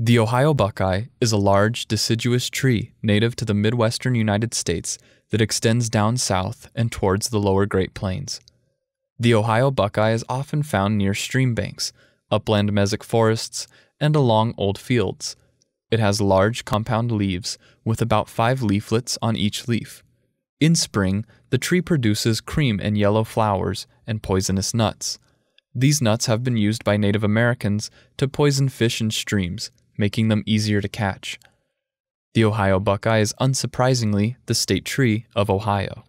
The Ohio buckeye is a large, deciduous tree native to the midwestern United States that extends down south and towards the lower Great Plains. The Ohio buckeye is often found near stream banks, upland mesic forests, and along old fields. It has large compound leaves with about five leaflets on each leaf. In spring, the tree produces cream and yellow flowers and poisonous nuts. These nuts have been used by Native Americans to poison fish in streams making them easier to catch. The Ohio buckeye is unsurprisingly the state tree of Ohio.